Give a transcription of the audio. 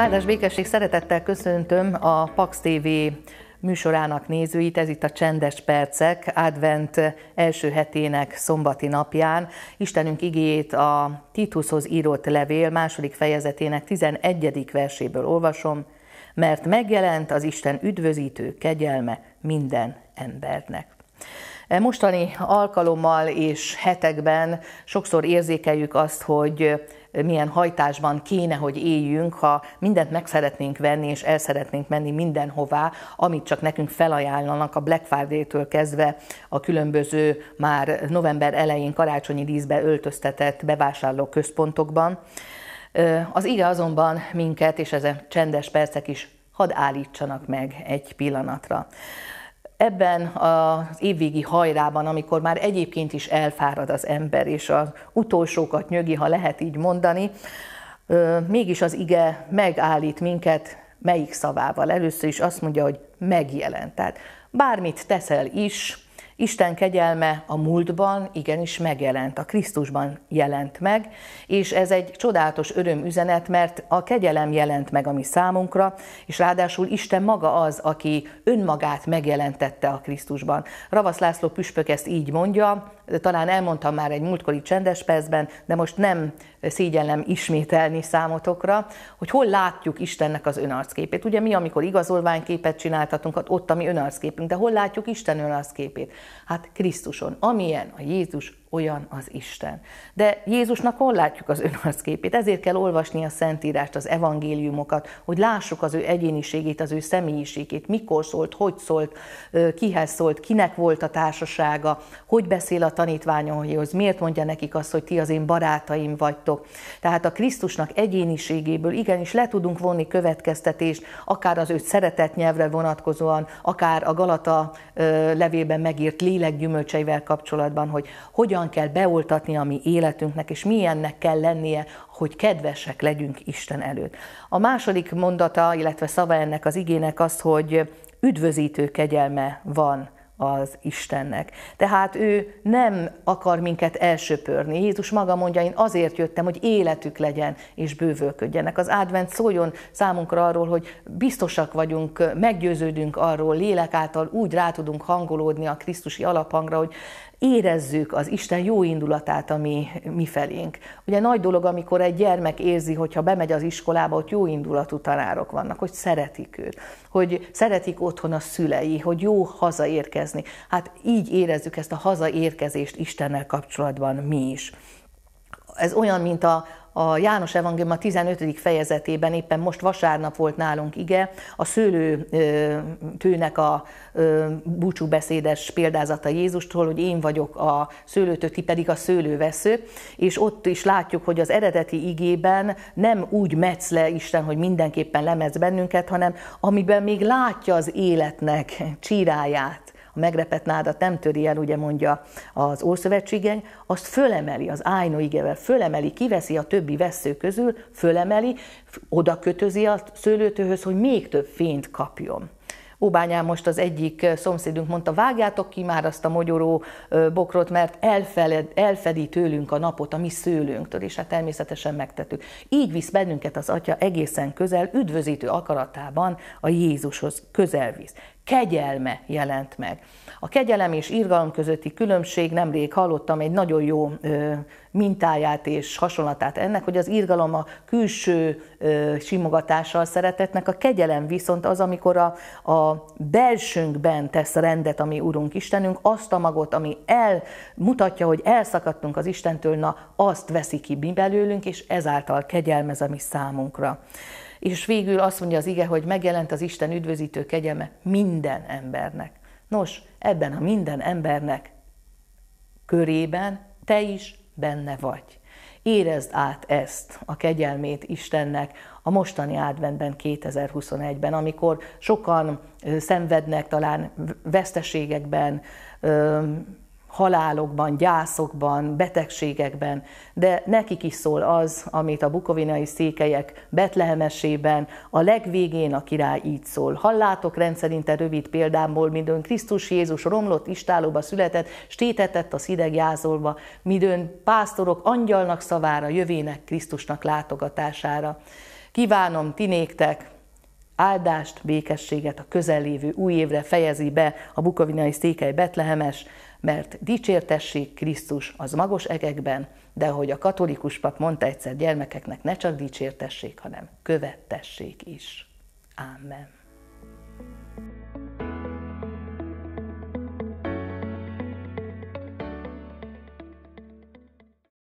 Áldás békesség, szeretettel köszöntöm a Pax TV műsorának nézőit, ez itt a Csendes Percek, advent első hetének szombati napján. Istenünk igéjét a Titushoz írott levél második fejezetének 11. verséből olvasom, mert megjelent az Isten üdvözítő kegyelme minden embernek. Mostani alkalommal és hetekben sokszor érzékeljük azt, hogy eh, milyen hajtásban kéne, hogy éljünk, ha mindent meg szeretnénk venni, és el szeretnénk menni mindenhová, amit csak nekünk felajánlanak a Black Friday-től kezdve a különböző már november elején karácsonyi díszbe öltöztetett bevásárló központokban. Eh, az ige azonban minket, és ezen csendes percek is hadd állítsanak meg egy pillanatra ebben az évvégi hajrában, amikor már egyébként is elfárad az ember, és az utolsókat nyögi, ha lehet így mondani, mégis az ige megállít minket melyik szavával. Először is azt mondja, hogy megjelent. Tehát bármit teszel is, Isten kegyelme a múltban igenis megjelent, a Krisztusban jelent meg, és ez egy csodálatos öröm üzenet, mert a kegyelem jelent meg a mi számunkra, és ráadásul Isten maga az, aki önmagát megjelentette a Krisztusban. Ravasz László püspök ezt így mondja, talán elmondtam már egy múltkori csendes percben, de most nem szégyellem ismételni számotokra, hogy hol látjuk Istennek az önarcképét. Ugye mi, amikor igazolványképet csináltatunk, ott a mi önarcképünk, de hol látjuk Isten önarcképét? Hát Krisztuson, amilyen a Jézus olyan az Isten. De Jézusnak hol látjuk az önarcképét? Ezért kell olvasni a Szentírást, az evangéliumokat, hogy lássuk az ő egyéniségét, az ő személyiségét, mikor szólt, hogy szólt, kihez szólt, kinek volt a társasága, hogy beszél a tanítványaihoz, miért mondja nekik azt, hogy ti az én barátaim vagytok. Tehát a Krisztusnak egyéniségéből igenis le tudunk vonni következtetést, akár az ő szeretett nyelvre vonatkozóan, akár a Galata levélben megírt lélekgyümölcseivel kapcsolatban, hogy hogyan hogyan kell beoltatni a mi életünknek, és milyennek kell lennie, hogy kedvesek legyünk Isten előtt. A második mondata, illetve szava ennek az igének az, hogy üdvözítő kegyelme van az Istennek. Tehát ő nem akar minket elsöpörni. Jézus maga mondja, én azért jöttem, hogy életük legyen és bővölködjenek. Az advent szóljon számunkra arról, hogy biztosak vagyunk, meggyőződünk arról, lélek által úgy rá tudunk hangolódni a Krisztusi alaphangra, hogy érezzük az Isten jó indulatát a mi, mi felénk. Ugye nagy dolog, amikor egy gyermek érzi, hogyha bemegy az iskolába, ott jó indulatú tanárok vannak, hogy szeretik őt, hogy szeretik otthon a szülei, hogy jó hazaérkezni. Hát így érezzük ezt a hazaérkezést Istennel kapcsolatban mi is. Ez olyan, mint a, a János Evangélium a 15. fejezetében éppen most vasárnap volt nálunk ige, a szőlő tőnek a búcsúbeszédes példázata Jézustól, hogy én vagyok a szőlőtő, ti pedig a szőlővesző, és ott is látjuk, hogy az eredeti igében nem úgy metsz le Isten, hogy mindenképpen lemez bennünket, hanem amiben még látja az életnek csíráját megrepett nádat nem töri el, ugye mondja az Ószövetségen, azt fölemeli, az ájnó igevel fölemeli, kiveszi a többi vesző közül, fölemeli, oda kötözi a szőlőtőhöz, hogy még több fényt kapjon. Óbányán most az egyik szomszédunk mondta, vágjátok ki már azt a mogyoró bokrot, mert elfeled, elfedi tőlünk a napot a mi szőlőnktől, és hát természetesen megtettük. Így visz bennünket az Atya egészen közel, üdvözítő akaratában a Jézushoz közel visz kegyelme jelent meg. A kegyelem és irgalom közötti különbség, nemrég hallottam egy nagyon jó mintáját és hasonlatát ennek, hogy az irgalom a külső simogatása a szeretetnek, a kegyelem viszont az, amikor a, a belsőnkben tesz rendet, ami Urunk Istenünk, azt a magot, ami elmutatja, hogy elszakadtunk az Istentől, na azt veszi ki mi belőlünk, és ezáltal kegyelmez a mi számunkra és végül azt mondja az ige, hogy megjelent az Isten üdvözítő kegyelme minden embernek. Nos, ebben a minden embernek körében te is benne vagy. Érezd át ezt, a kegyelmét Istennek a mostani adventben 2021-ben, amikor sokan szenvednek talán veszteségekben, halálokban, gyászokban, betegségekben, de nekik is szól az, amit a bukovinai székelyek Betlehemesében, a legvégén a király így szól. Hallátok rendszerinte rövid példámból, midőn Krisztus Jézus romlott istálóba született, stétetett a szideg jázolva, midőn pásztorok angyalnak szavára, jövének Krisztusnak látogatására. Kívánom tinéktek, áldást, békességet a közellévő új évre fejezi be a bukovinai székely Betlehemes, mert dicsértessék Krisztus az magos egekben, de hogy a katolikus pap mondta egyszer gyermekeknek, ne csak dicsértessék, hanem követtessék is. Amen.